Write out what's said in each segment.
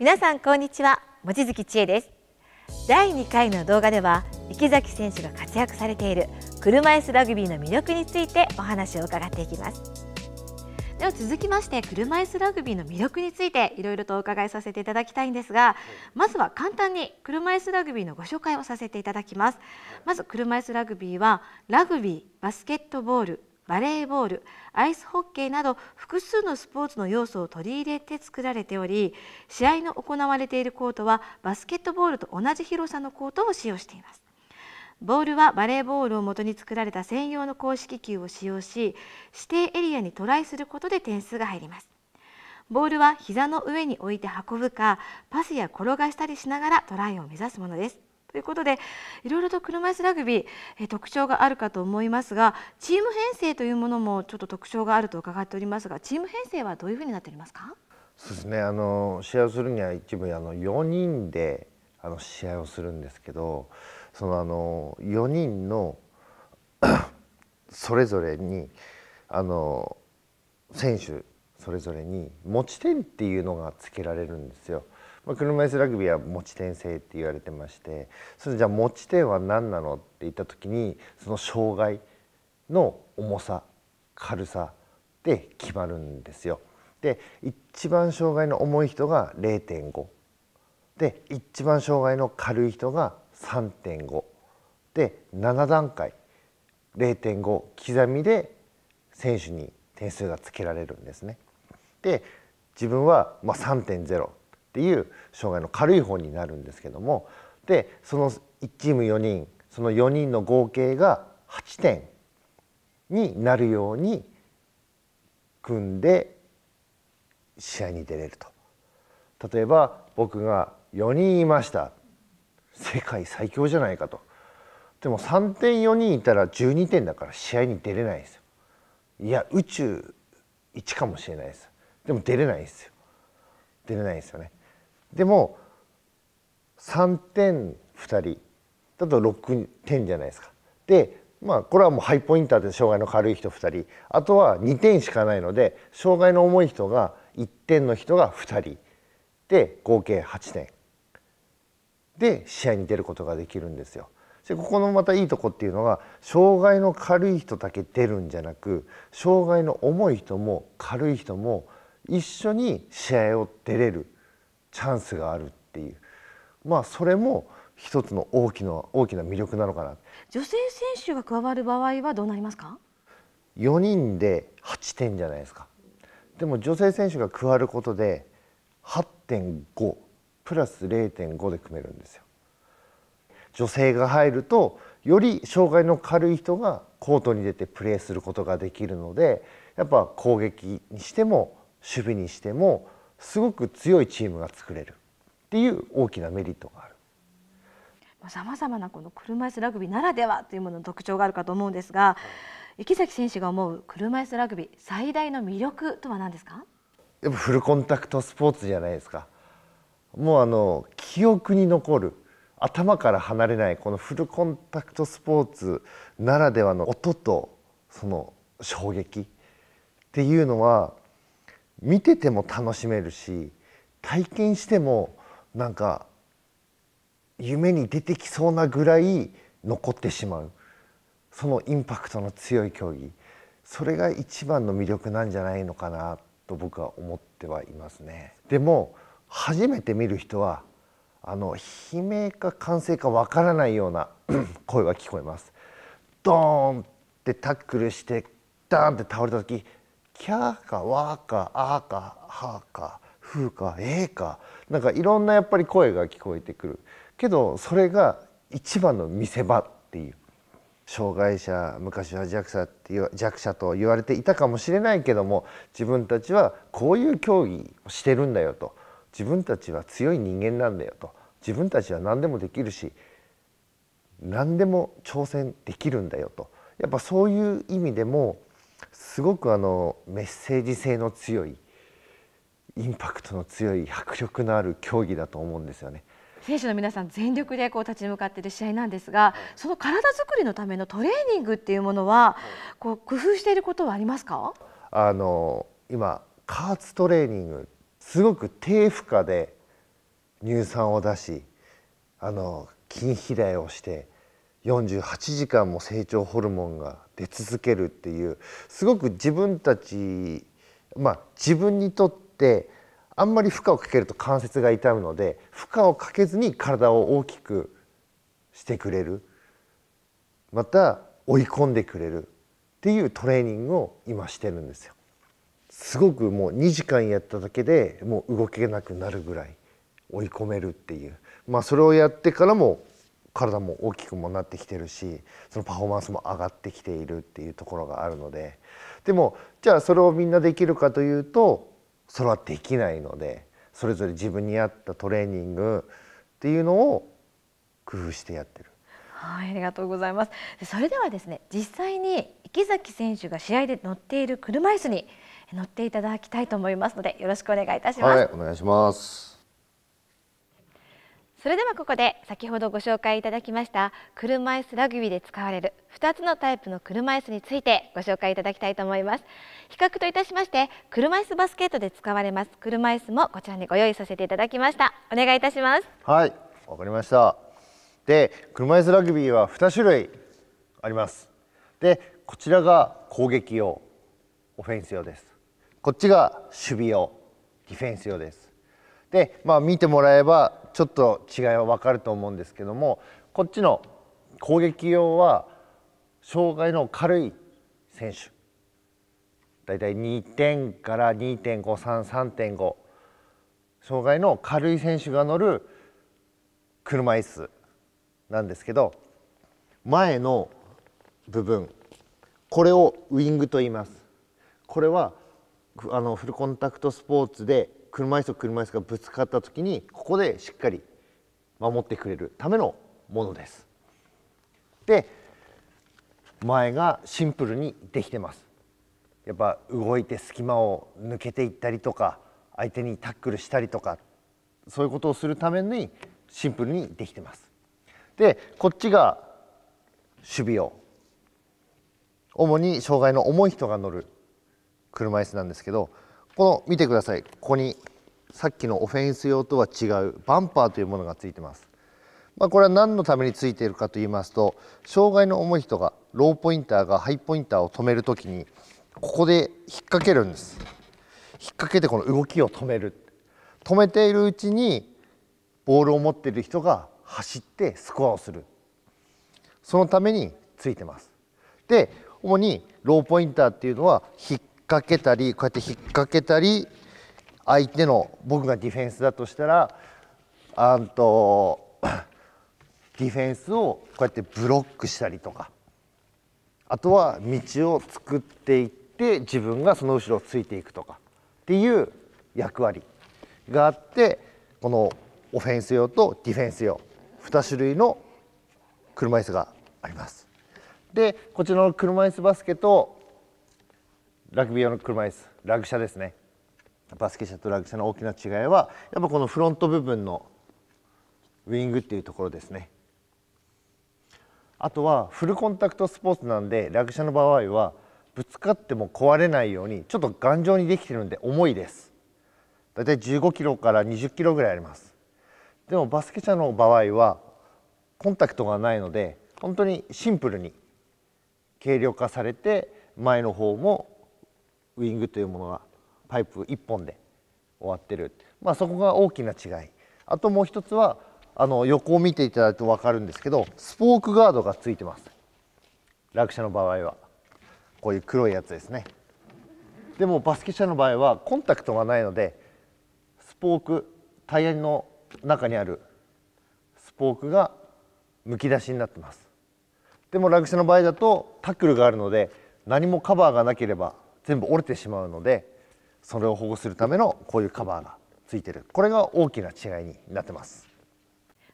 皆さんこんにちは望月千恵です第2回の動画では池崎選手が活躍されている車椅子ラグビーの魅力についてお話を伺っていきますでは続きまして車椅子ラグビーの魅力についていろいろとお伺いさせていただきたいんですがまずは簡単に車椅子ラグビーのご紹介をさせていただきますまず車椅子ラグビーはラグビー、バスケットボール、バレーボールアイスホッケーなど複数のスポーツの要素を取り入れて作られており試合の行われているコートはバスケットボールと同じ広さのコートを使用していますボールはバレーボールをもとに作られた専用の公式球を使用し指定エリアにトライすることで点数が入りますボールは膝の上に置いて運ぶかパスや転がしたりしながらトライを目指すものですということでいろいろと車いすラグビー、え特徴があるかと思いますがチーム編成というものもちょっと特徴があると伺っておりますがチーム編成はどういうふうになっておりますかそうですねあの試合をするには一部あの4人であの試合をするんですけどそのあの4人の それぞれにあの選手それぞれに持ち点っていうのがつけられるんですよ。まあ、車椅子ラグビーは持ち点制って言われてましてそれじゃあ持ち点は何なのって言った時にその障害の重さ軽さで決まるんですよ。で一番障害の重い人が0.5で一番障害の軽い人が3.5で7段階0.5刻みで選手に点数がつけられるんですね。で自分はまあ3.0っていう障害の軽い方になるんですけどもでその1チーム4人その4人の合計が8点になるように組んで試合に出れると例えば僕が4人いました世界最強じゃないかとでも3点4人いたら12点だから試合に出れないですよいや宇宙1かもしれないですでも出れないですよ出れないですよねでも3点2人だと6点じゃないですか。でまあこれはもうハイポインターで障害の軽い人2人あとは2点しかないので障害の重い人が1点の人が2人で合計8点で試合に出ることができるんですよ。でここのまたいいとこっていうのが障害の軽い人だけ出るんじゃなく障害の重い人も軽い人も一緒に試合を出れるチャンスがあるっていうまあそれも一つの大きな大きな魅力なのかな女性選手が加わる場合はどうなりますか4人で8点じゃないですかでも女性選手が加わることで8.5プラス0.5で組めるんですよ女性が入るとより障害の軽い人がコートに出てプレーすることができるのでやっぱ攻撃にしても守備にしてもすごく強いチームが作れるっていう大きなメリットがある。さまざまなこの車椅子ラグビーならではというものの特徴があるかと思うんですが、池崎選手が思う車椅子ラグビー最大の魅力とは何ですか？やっぱフルコンタクトスポーツじゃないですか。もうあの記憶に残る頭から離れないこのフルコンタクトスポーツならではの音とその衝撃っていうのは見てても楽しめるし体験してもなんか夢に出てきそうなぐらい残ってしまうそのインパクトの強い競技それが一番の魅力なんじゃないのかなと僕は思ってはいますね。でも初めて見る人はあの悲鳴か歓声かわからないような 声が聞こえます。ドーンってタックルしてダーンって倒れた時キャーかワーかアーかハーかフーかエーかなんかいろんなやっぱり声が聞こえてくるけどそれが一番の見せ場っていう障害者昔は弱者って弱者と言われていたかもしれないけども自分たちはこういう競技をしてるんだよと自分たちは強い人間なんだよと自分たちは何でもできるし何でも挑戦できるんだよとやっぱそういう意味でもすごくあのメッセージ性の強いインパクトの強い迫力のある競技だと思うんですよね。選手の皆さん全力でこう立ち向かっている試合なんですが、その体作りのためのトレーニングっていうものは、こう工夫していることはありますか？あの今加圧トレーニングすごく低負荷で乳酸を出し、あの筋肥大をして48時間も成長ホルモンが出続けるっていうすごく自分たちまあ自分にとってあんまり負荷をかけると関節が痛むので負荷をかけずに体を大きくしてくれるまた追い込んでくれるっていうトレーニングを今してるんですよ。すごくもう2時間やっただけでもう動けなくなるぐらい追い込めるっていうまあそれをやってからも体も大きくもなってきてるしそのパフォーマンスも上がってきているっていうところがあるのででもじゃあそれをみんなできるかというとそれはできないのでそれぞれ自分に合ったトレーニングっていうのを工夫してやってる。はい、ありがとうございます。それではですね、実際に池崎選手が試合で乗っている車椅子に乗っていただきたいと思いますので、よろしくお願いいたします。はい、お願いします。それではここで先ほどご紹介いただきました車椅子ラグビーで使われる2つのタイプの車椅子についてご紹介いただきたいと思います比較といたしまして車椅子バスケットで使われます車椅子もこちらにご用意させていただきましたお願いいたしますはいわかりましたで車椅子ラグビーは2種類ありますでこちらが攻撃用オフェンス用ですこっちが守備用ディフェンス用ですで、まあ、見てもらえばちょっと違いは分かると思うんですけどもこっちの攻撃用は障害の軽い選手大体2点から2.533.5障害の軽い選手が乗る車椅子なんですけど前の部分これをウイングと言いますこれはあのフルコンタクトスポーツで車椅子と車椅子がぶつかった時にここでしっかり守ってくれるためのものです。で前がシンプルにできてます。やっぱ動いて隙間を抜けていったりとか相手にタックルしたりとかそういうことをするためにシンプルにできてます。でこっちが守備用主に障害の重い人が乗る車椅子なんですけどこの見てくださいここにさっきのオフェンス用とは違うバンパーというものがついてます、まあ、これは何のためについているかと言いますと障害の重い人がローポインターがハイポインターを止めるときにここで引っ掛けるんです引っ掛けてこの動きを止める止めているうちにボールを持っている人が走ってスコアをするそのためについてますで主にローポインターっていうのは引っ掛けたりこうやって引っ掛けたり相手の僕がディフェンスだとしたらあんと ディフェンスをこうやってブロックしたりとかあとは道を作っていって自分がその後ろをついていくとかっていう役割があってこのオフェンス用とディフェンス用2種類の車椅子があります。でこちらの車椅子バスケとラグビー用の車椅子ラグ車ですねバスケ車とラグ車の大きな違いはやっぱこのフロント部分のウィングっていうところですねあとはフルコンタクトスポーツなんでラグ車の場合はぶつかっても壊れないようにちょっと頑丈にできてるんで重いですだいたい15キロから20キロぐらいありますでもバスケ車の場合はコンタクトがないので本当にシンプルに軽量化されて前の方もウイングというものがパイプ1本で終わってる、まあ、そこが大きな違いあともう一つはあの横を見ていただくと分かるんですけどスポークガードがついてます落車の場合はこういう黒いやつですねでもバスケ車の場合はコンタクトがないのでスポークタイヤの中にあるスポークがむき出しになってますでも落車の場合だとタックルがあるので何もカバーがなければ全部折れてしまうのでそれを保護するためのこういうカバーがついてるこれが大きな違いになってます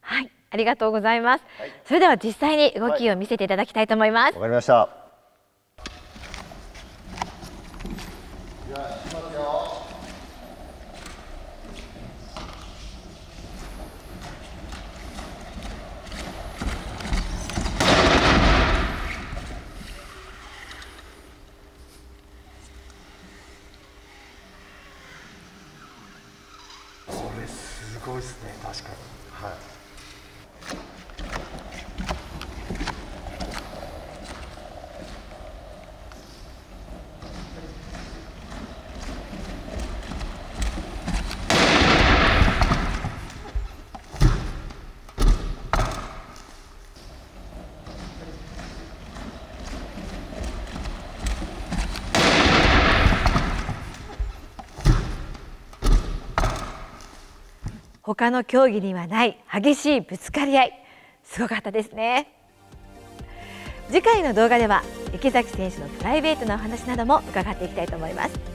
はいありがとうございます、はい、それでは実際に動きを見せていただきたいと思いますわ、はい、かりました他の競技にはない激しいぶつかり合いすごかったですね次回の動画では池崎選手のプライベートなお話なども伺っていきたいと思います